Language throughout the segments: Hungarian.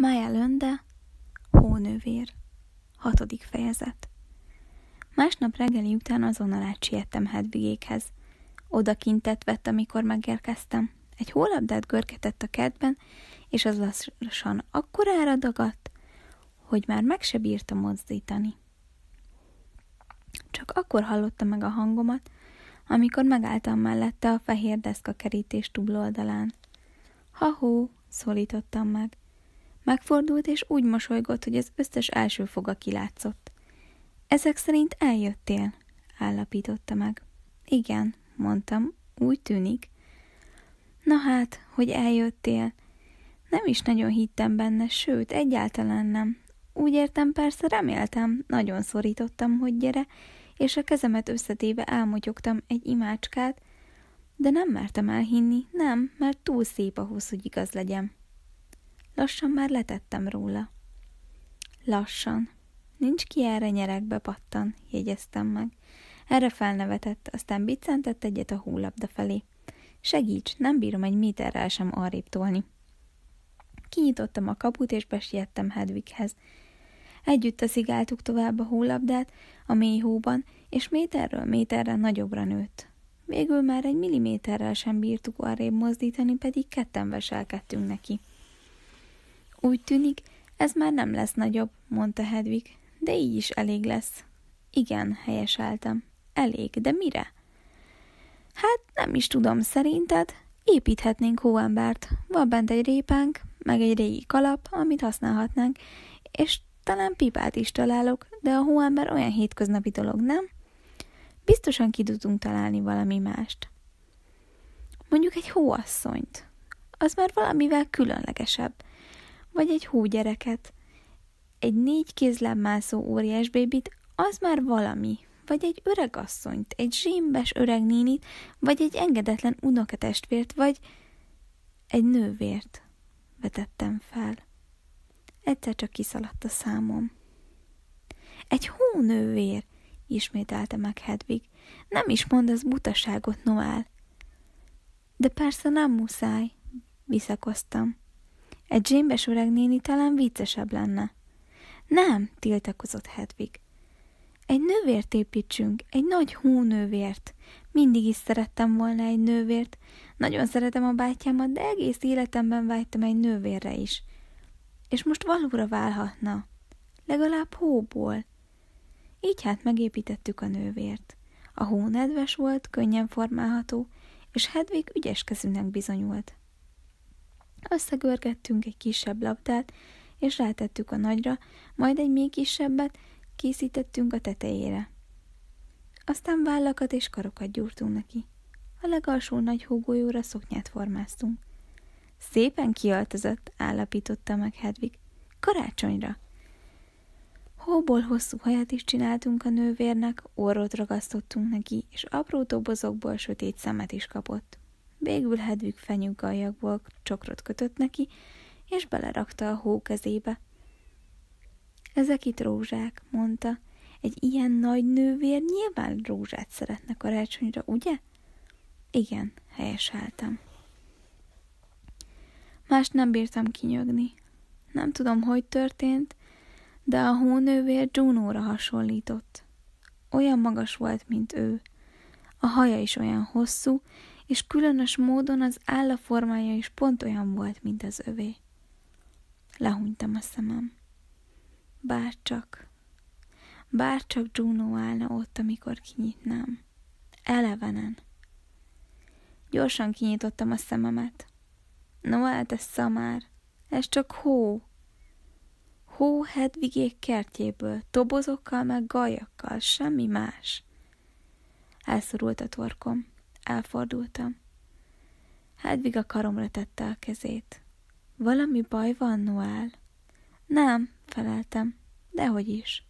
Maja Lönde, Hónővér, hatodik fejezet. Másnap reggeli után azonnal átsiettem Hedvigékhez. Odakintet vett, amikor megérkeztem. Egy hólabdát görketett a kedben, és az lassan akkorára dagadt, hogy már meg se bírta mozdítani. Csak akkor hallotta meg a hangomat, amikor megálltam mellette a fehér deszka kerítés túloldalán. Ha-hó, szólítottam meg. Megfordult, és úgy mosolygott, hogy az összes első foga kilátszott. Ezek szerint eljöttél, állapította meg. Igen, mondtam, úgy tűnik. Na hát, hogy eljöttél. Nem is nagyon hittem benne, sőt, egyáltalán nem. Úgy értem, persze reméltem, nagyon szorítottam, hogy gyere, és a kezemet összetéve álmogyogtam egy imácskát, de nem mertem elhinni, nem, mert túl szép ahhoz, hogy igaz legyen. Lassan már letettem róla. Lassan. Nincs ki erre nyerekbe pattan, jegyeztem meg. Erre felnevetett, aztán biccentett egyet a hólabda felé. Segíts, nem bírom egy méterrel sem arrébb tolni. Kinyitottam a kaput, és besiettem Hedvighez. Együtt szigáltuk tovább a hólabdát a mély hóban, és méterről méterre nagyobbra nőtt. Végül már egy milliméterrel sem bírtuk arrébb mozdítani, pedig ketten veselkedtünk neki. Úgy tűnik, ez már nem lesz nagyobb, mondta Hedvig, de így is elég lesz. Igen, helyeseltem. Elég, de mire? Hát nem is tudom, szerinted? Építhetnénk hóembert. Van bent egy répánk, meg egy régi kalap, amit használhatnánk, és talán pipát is találok, de a hóember olyan hétköznapi dolog, nem? Biztosan ki tudunk találni valami mást. Mondjuk egy hóasszonyt. Az már valamivel különlegesebb – vagy egy húgyereket. Egy négy mászó óriás bébit, az már valami, vagy egy öreg asszonyt, egy zsímbes öreg nénit, vagy egy engedetlen unokatestvért, vagy egy nővért vetettem fel. Egyszer csak kiszaladt a számom. Egy hónővér, ismételte meg Hedvig. Nem is mond az butaságot, Noel. De persze nem muszáj, visszakoztam. Egy zsémbes öreg néni talán viccesebb lenne. Nem, tiltakozott Hedvig. Egy nővért építsünk, egy nagy hónővért. Mindig is szerettem volna egy nővért. Nagyon szeretem a bátyámat, de egész életemben vágytam egy nővérre is. És most valóra válhatna. Legalább hóból. Így hát megépítettük a nővért. A hó nedves volt, könnyen formálható, és Hedvig ügyes kezűnek bizonyult. Összegörgettünk egy kisebb labdát, és rátettük a nagyra, majd egy még kisebbet készítettünk a tetejére. Aztán vállakat és karokat gyúrtunk neki. A legalsó nagy hógolyóra szoknyát formáztunk. Szépen kiöltözött, állapította meg Hedvig. Karácsonyra! Hóból hosszú haját is csináltunk a nővérnek, orrot ragasztottunk neki, és apró dobozokból sötét szemet is kapott. Végül Hedvig fenyőgaljakból csokrot kötött neki, és belerakta a hó kezébe. Ezek itt rózsák, mondta. Egy ilyen nagy nővér nyilván rózsát szeretne karácsonyra, ugye? Igen, helyeseltem. Mást nem bírtam kinyögni. Nem tudom, hogy történt, de a hónővér Junóra hasonlított. Olyan magas volt, mint ő. A haja is olyan hosszú, és különös módon az állaformája is pont olyan volt, mint az övé. Lehúnytam a szemem. Bárcsak, bárcsak Juno állna ott, amikor kinyitnám. Elevenen. Gyorsan kinyitottam a szememet. No, hát ez szamár. Ez csak hó. Hó Hedvigék kertjéből, tobozokkal meg gajakkal, semmi más. Elszorult a torkom elfordultam. Hedvig a karomra tette a kezét. Valami baj van, Noel? Nem, feleltem, dehogy is.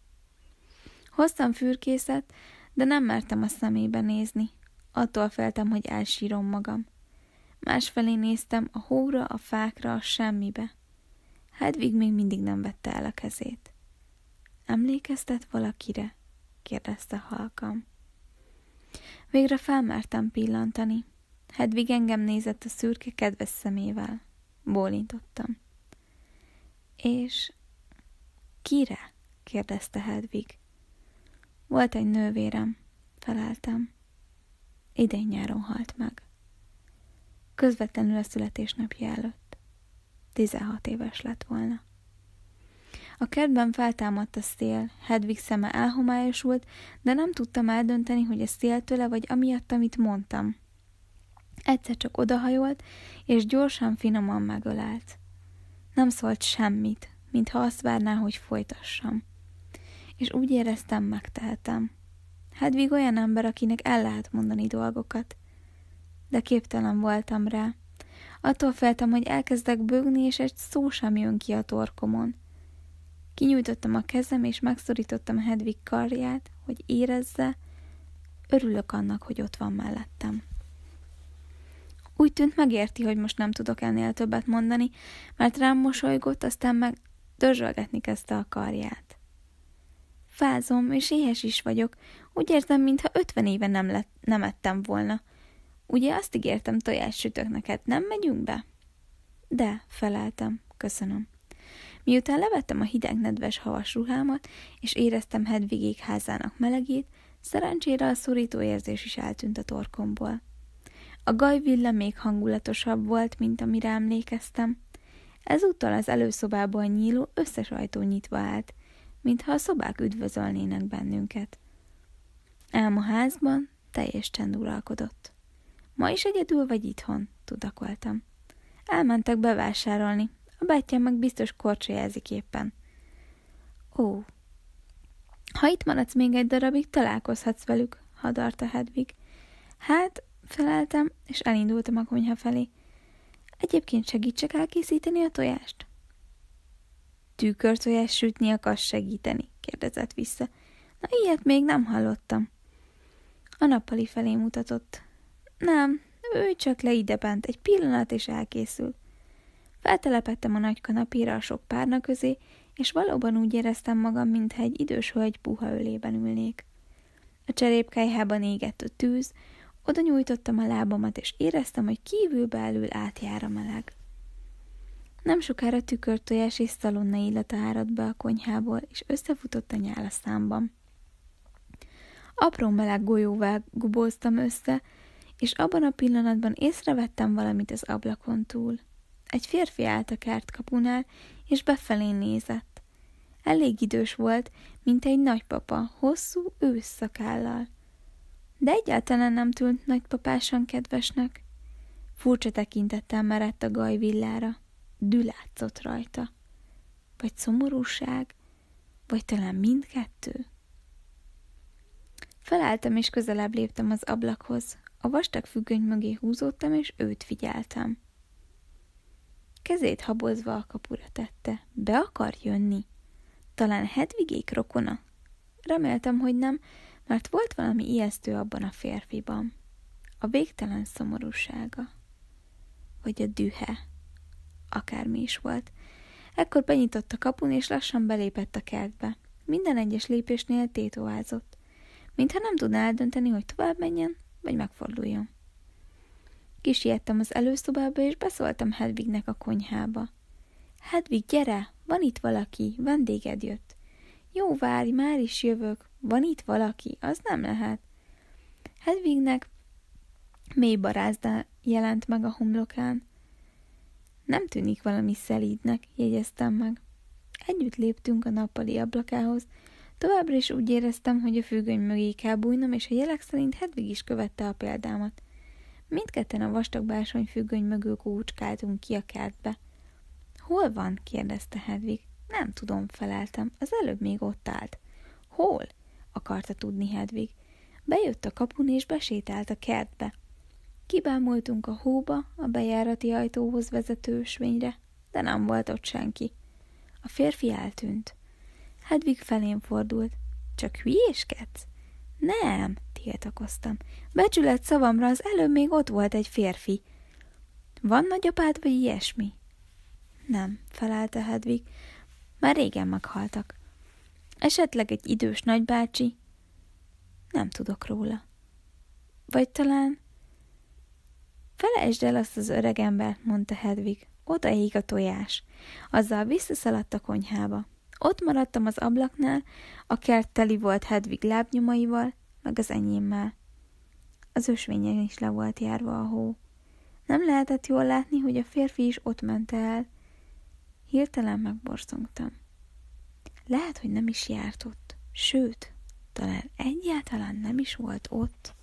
Hoztam fürkészet, de nem mertem a szemébe nézni. Attól féltem, hogy elsírom magam. Másfelé néztem a hóra, a fákra, a semmibe. Hedvig még mindig nem vette el a kezét. Emlékeztet valakire? kérdezte halkam. Végre felmertem pillantani. Hedvig engem nézett a szürke, kedves szemével. Bólintottam. És kire? kérdezte Hedvig. Volt egy nővérem, feleltem. Idén nyáron halt meg. Közvetlenül a születésnapja előtt. 16 éves lett volna. A kertben feltámadt a szél. Hedvig szeme elhomályosult, de nem tudtam eldönteni, hogy a szél tőle vagy amiatt, amit mondtam. Egyszer csak odahajolt, és gyorsan, finoman megölelt. Nem szólt semmit, mintha azt várná, hogy folytassam. És úgy éreztem, megtehetem. Hedvig olyan ember, akinek el lehet mondani dolgokat. De képtelen voltam rá. Attól feltem, hogy elkezdek bőgni, és egy szó sem jön ki a torkomon. Kinyújtottam a kezem, és megszorítottam Hedvig karját, hogy érezze, örülök annak, hogy ott van mellettem. Úgy tűnt megérti, hogy most nem tudok ennél többet mondani, mert rám mosolygott, aztán meg dörzsölgetni kezdte a karját. Fázom, és éhes is vagyok. Úgy érzem, mintha ötven éve nem, lett, nem ettem volna. Ugye azt ígértem tojás sütök neked, nem megyünk be? De, feleltem, köszönöm. Miután levettem a hideg nedves havas ruhámat, és éreztem Hedvigék házának melegét, szerencsére a szorító érzés is eltűnt a torkomból. A gajvilla még hangulatosabb volt, mint amire emlékeztem. Ezúttal az előszobából nyíló összes ajtó nyitva állt, mintha a szobák üdvözölnének bennünket. Ám a házban teljes csend uralkodott. Ma is egyedül vagy itthon, tudakoltam. Elmentek bevásárolni, a bátyám meg biztos korcsolyázik éppen. Ó, ha itt maradsz még egy darabig, találkozhatsz velük, hadarta Hedvig. Hát, feleltem, és elindultam a konyha felé. Egyébként segítsek elkészíteni a tojást? Tükörtojás sütni akarsz segíteni? kérdezett vissza. Na, ilyet még nem hallottam. A nappali felé mutatott. Nem, ő csak leidebent egy pillanat, és elkészül. Feltelepettem a nagy kanapéra a sok párna közé, és valóban úgy éreztem magam, mintha egy idős hölgy puha ölében ülnék. A cserépkájhában égett a tűz, oda nyújtottam a lábamat, és éreztem, hogy kívül belül átjár a meleg. Nem sokára tükörtojás és szalonna illata áradt be a konyhából, és összefutott a nyál a számban. Apró meleg golyóvá guboztam össze, és abban a pillanatban észrevettem valamit az ablakon túl. Egy férfi állt a kertkapunál, és befelé nézett. Elég idős volt, mint egy nagypapa, hosszú ősszakállal. De egyáltalán nem tűnt nagypapásan kedvesnek. Furcsa tekintettel merett a gaj villára. Dülátszott rajta. Vagy szomorúság, vagy talán mindkettő. Felálltam és közelebb léptem az ablakhoz. A vastag függöny mögé húzódtam, és őt figyeltem. Kezét habozva a kapura tette. Be akar jönni? Talán Hedvigék rokona? Reméltem, hogy nem, mert volt valami ijesztő abban a férfiban. A végtelen szomorúsága. Vagy a dühe. Akármi is volt. Ekkor benyitott a kapun, és lassan belépett a kertbe. Minden egyes lépésnél tétóázott. Mintha nem tudná eldönteni, hogy tovább menjen, vagy megforduljon. Kisiettem az előszobába, és beszóltam Hedvignek a konyhába. Hedvig, gyere! Van itt valaki, vendéged jött. Jó, várj, már is jövök. Van itt valaki, az nem lehet. Hedvignek mély barázda jelent meg a homlokán. Nem tűnik valami szelídnek, jegyeztem meg. Együtt léptünk a nappali ablakához, továbbra is úgy éreztem, hogy a függöny mögé kell bújnom, és a jelek szerint Hedvig is követte a példámat. Mindketten a vastag bársony függöny mögül kúcskáltunk ki a kertbe. Hol van? kérdezte Hedvig. Nem tudom, feleltem. Az előbb még ott állt. Hol? akarta tudni Hedvig. Bejött a kapun és besétált a kertbe. Kibámultunk a hóba, a bejárati ajtóhoz vezető ösvényre, de nem volt ott senki. A férfi eltűnt. Hedvig felén fordult. Csak hülyéskedsz? Nem, tiltakoztam. Becsület szavamra az előbb még ott volt egy férfi. Van nagyapád, vagy ilyesmi? Nem, felelte Hedvig. Már régen meghaltak. Esetleg egy idős nagybácsi? Nem tudok róla. Vagy talán... Felejtsd el azt az öreg ember, mondta Hedvig. Oda ég a tojás. Azzal visszaszaladt a konyhába. Ott maradtam az ablaknál, a kert teli volt Hedvig lábnyomaival, meg az enyémmel. Az ösvényen is le volt járva a hó. Nem lehetett jól látni, hogy a férfi is ott ment el. Hirtelen megborzongtam. Lehet, hogy nem is járt ott. Sőt, talán egyáltalán nem is volt ott.